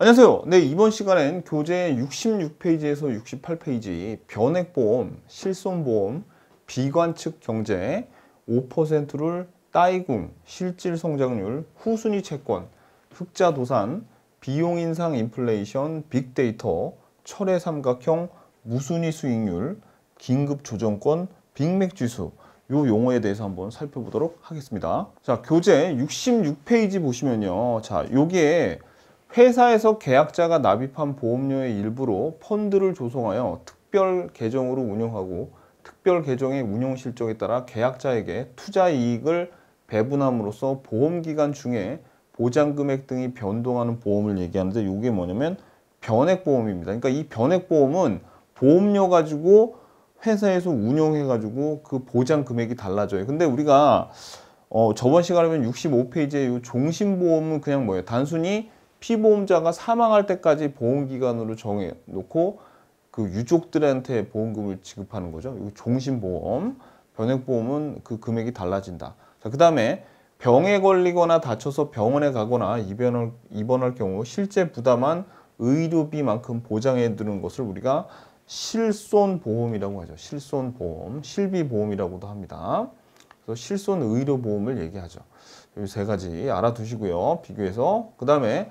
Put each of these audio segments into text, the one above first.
안녕하세요. 네, 이번 시간엔 교재 66페이지에서 68페이지 변액보험, 실손보험, 비관측 경제, 5%를 따이금, 실질성장률, 후순위 채권, 흑자도산, 비용인상 인플레이션, 빅데이터, 철의 삼각형, 무순위 수익률, 긴급조정권, 빅맥지수 요 용어에 대해서 한번 살펴보도록 하겠습니다. 자, 교재 66페이지 보시면요. 자, 요게 회사에서 계약자가 납입한 보험료의 일부로 펀드를 조성하여 특별 계정으로 운영하고 특별 계정의 운영 실적에 따라 계약자에게 투자 이익을 배분함으로써 보험기간 중에 보장금액 등이 변동하는 보험을 얘기하는데 이게 뭐냐면 변액보험입니다. 그러니까 이 변액보험은 보험료 가지고 회사에서 운영해 가지고 그 보장 금액이 달라져요. 근데 우리가 어 저번 시간에 보면 65페이지에 이 종신보험은 그냥 뭐예요? 단순히 피보험자가 사망할 때까지 보험기간으로 정해놓고 그 유족들한테 보험금을 지급하는 거죠. 이거 종신보험, 변액보험은 그 금액이 달라진다. 그 다음에 병에 걸리거나 다쳐서 병원에 가거나 입원할, 입원할 경우 실제 부담한 의료비만큼 보장해 주는 것을 우리가 실손보험이라고 하죠. 실손보험, 실비보험이라고도 합니다. 그래서 실손의료보험을 얘기하죠. 이 세 가지 알아두시고요. 비교해서. 그 다음에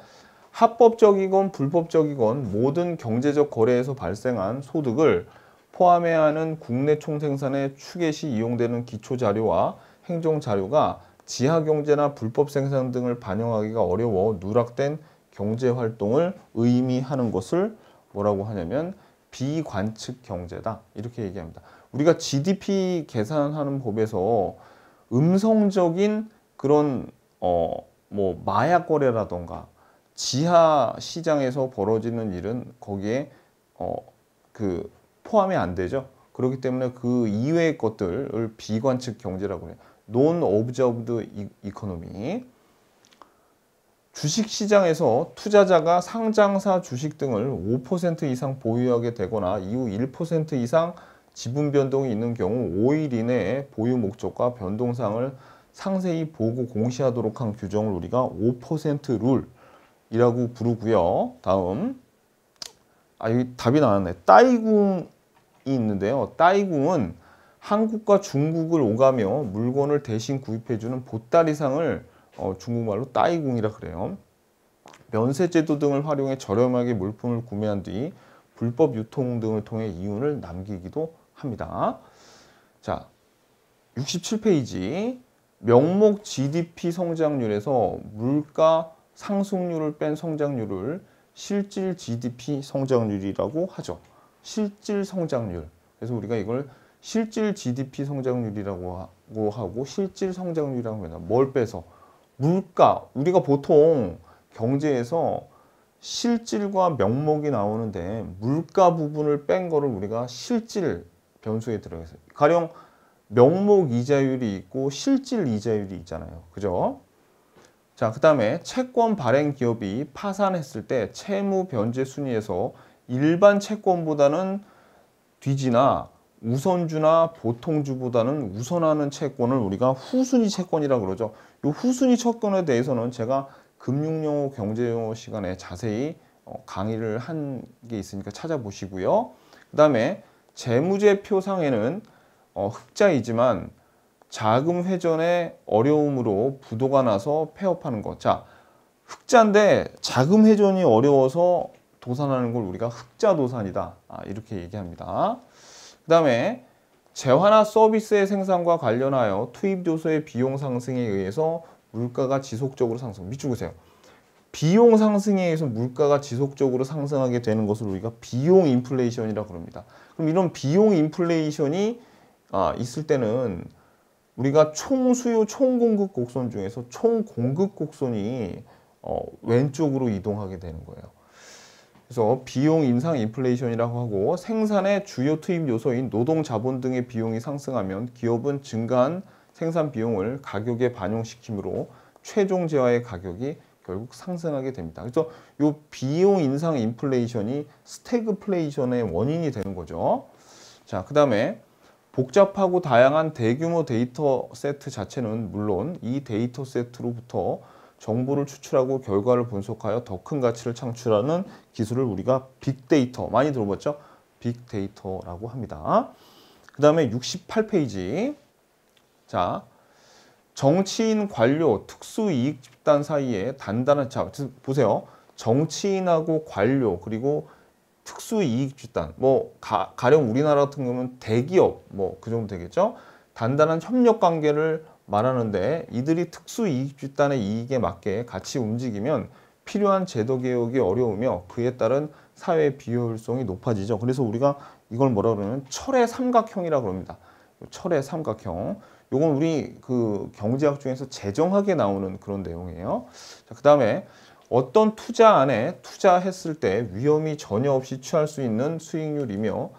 합법적이건 불법적이건 모든 경제적 거래에서 발생한 소득을 포함해야 하는 국내 총생산의 추계 시 이용되는 기초자료와 행정자료가 지하경제나 불법 생산 등을 반영하기가 어려워 누락된 경제활동을 의미하는 것을 뭐라고 하냐면 비관측 경제다 이렇게 얘기합니다. 우리가 GDP 계산하는 법에서 음성적인 그런 어 뭐 마약 거래라던가 지하 시장에서 벌어지는 일은 거기에 어, 그 포함이 안 되죠. 그렇기 때문에 그 이외의 것들을 비관측 경제라고 해요. 논 오브저브드 이코노미 주식시장에서 투자자가 상장사 주식 등을 5% 이상 보유하게 되거나 이후 1% 이상 지분 변동이 있는 경우 5일 이내에 보유 목적과 변동상을 상세히 보고 공시하도록 한 규정을 우리가 5%룰 이라고 부르고요. 다음 아 여기 답이 나왔네. 따이궁이 있는데요. 따이궁은 한국과 중국을 오가며 물건을 대신 구입해주는 보따리상을 어, 중국말로 따이궁이라 그래요. 면세제도 등을 활용해 저렴하게 물품을 구매한 뒤 불법 유통 등을 통해 이윤을 남기기도 합니다. 자, 67페이지 명목 GDP 성장률에서 물가 상승률을 뺀 성장률을 실질 GDP 성장률이라고 하죠. 실질 성장률. 그래서 우리가 이걸 실질 GDP 성장률이라고 하고 실질 성장률이라고 합니다. 뭘 빼서 물가 우리가 보통 경제에서 실질과 명목이 나오는데 물가 부분을 뺀 거를 우리가 실질 변수에 들어가서 가령 명목 이자율이 있고 실질 이자율이 있잖아요. 그죠? 자, 그 다음에 채권 발행 기업이 파산했을 때 채무 변제 순위에서 일반 채권보다는 뒤지나 우선주나 보통주보다는 우선하는 채권을 우리가 후순위 채권이라고 그러죠. 이 후순위 채권에 대해서는 제가 금융용어, 경제용어 시간에 자세히 어, 강의를 한 게 있으니까 찾아보시고요. 그 다음에 재무제표상에는 어, 흑자이지만 자금 회전의 어려움으로 부도가 나서 폐업하는 것. 자, 흑자인데 자금 회전이 어려워서 도산하는 걸 우리가 흑자 도산이다. 아, 이렇게 얘기합니다. 그 다음에 재화나 서비스의 생산과 관련하여 투입 요소의 비용 상승에 의해서 물가가 지속적으로 상승. 미치고세요. 비용 상승에 의해서 물가가 지속적으로 상승하게 되는 것을 우리가 비용 인플레이션이라고 그럽니다. 그럼 이런 비용 인플레이션이 아, 있을 때는 우리가 총수요 총공급 곡선 중에서 총공급 곡선이 어, 왼쪽으로 이동하게 되는 거예요. 그래서 비용 인상 인플레이션이라고 하고 생산의 주요 투입 요소인 노동 자본 등의 비용이 상승하면 기업은 증가한 생산 비용을 가격에 반영시키므로 최종 재화의 가격이 결국 상승하게 됩니다. 그래서 이 비용 인상 인플레이션이 스태그플레이션의 원인이 되는 거죠. 자, 그 다음에 복잡하고 다양한 대규모 데이터 세트 자체는 물론 이 데이터 세트로부터 정보를 추출하고 결과를 분석하여 더 큰 가치를 창출하는 기술을 우리가 빅데이터 많이 들어봤죠? 빅데이터라고 합니다. 그 다음에 68페이지 자 정치인 관료 특수이익 집단 사이에 단단한 자 보세요 정치인하고 관료 그리고 특수이익집단, 뭐 가, 령 우리나라 같은 경우는 대기업 뭐 그 정도 되겠죠. 단단한 협력관계를 말하는데 이들이 특수이익집단의 이익에 맞게 같이 움직이면 필요한 제도 개혁이 어려우며 그에 따른 사회 비효율성이 높아지죠. 그래서 우리가 이걸 뭐라 그러면 철의 삼각형이라 그럽니다. 철의 삼각형. 요건 우리 그 경제학 중에서 재정학에 나오는 그런 내용이에요. 자, 그 다음에 어떤 투자 안에 투자했을 때 위험이 전혀 없이 취할 수 있는 수익률이며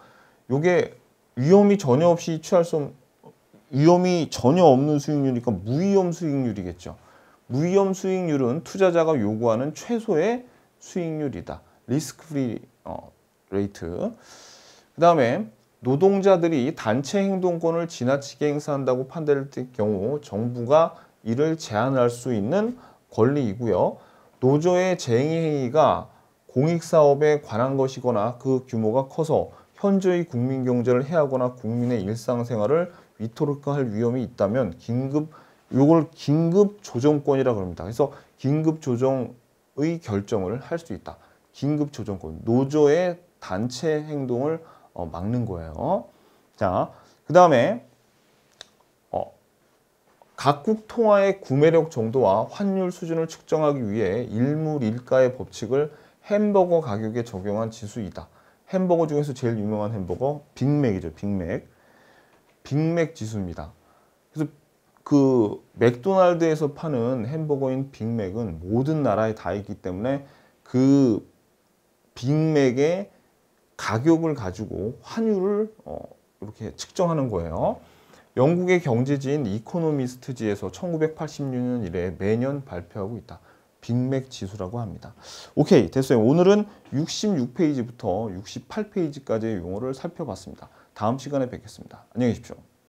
요게 위험이 전혀 없이 취할 수 위험이 전혀 없는 수익률이니까 무위험 수익률이겠죠. 무위험 수익률은 투자자가 요구하는 최소의 수익률이다. 리스크 프리 어, 레이트. 그 다음에 노동자들이 단체 행동권을 지나치게 행사한다고 판단될 경우 정부가 이를 제한할 수 있는 권리이고요. 노조의 쟁의행위가 공익사업에 관한 것이거나 그 규모가 커서 현재의 국민 경제를 해하거나 국민의 일상생활을 위토록 르할 위험이 있다면 긴급 요걸 긴급 조정권이라 그럽니다. 그래서 긴급 조정의 결정을 할 수 있다. 긴급 조정권 노조의 단체 행동을 어, 막는 거예요. 자, 그 다음에 각국 통화의 구매력 정도와 환율 수준을 측정하기 위해 일물일가의 법칙을 햄버거 가격에 적용한 지수이다. 햄버거 중에서 제일 유명한 햄버거 빅맥이죠. 빅맥. 빅맥 지수입니다. 그래서 그 맥도날드에서 파는 햄버거인 빅맥은 모든 나라에 다 있기 때문에 그 빅맥의 가격을 가지고 환율을 어, 이렇게 측정하는 거예요. 영국의 경제지인 이코노미스트지에서 1986년 이래 매년 발표하고 있다. 빅맥 지수라고 합니다. 오케이 됐어요. 오늘은 66페이지부터 68페이지까지의 용어를 살펴봤습니다. 다음 시간에 뵙겠습니다. 안녕히 계십시오.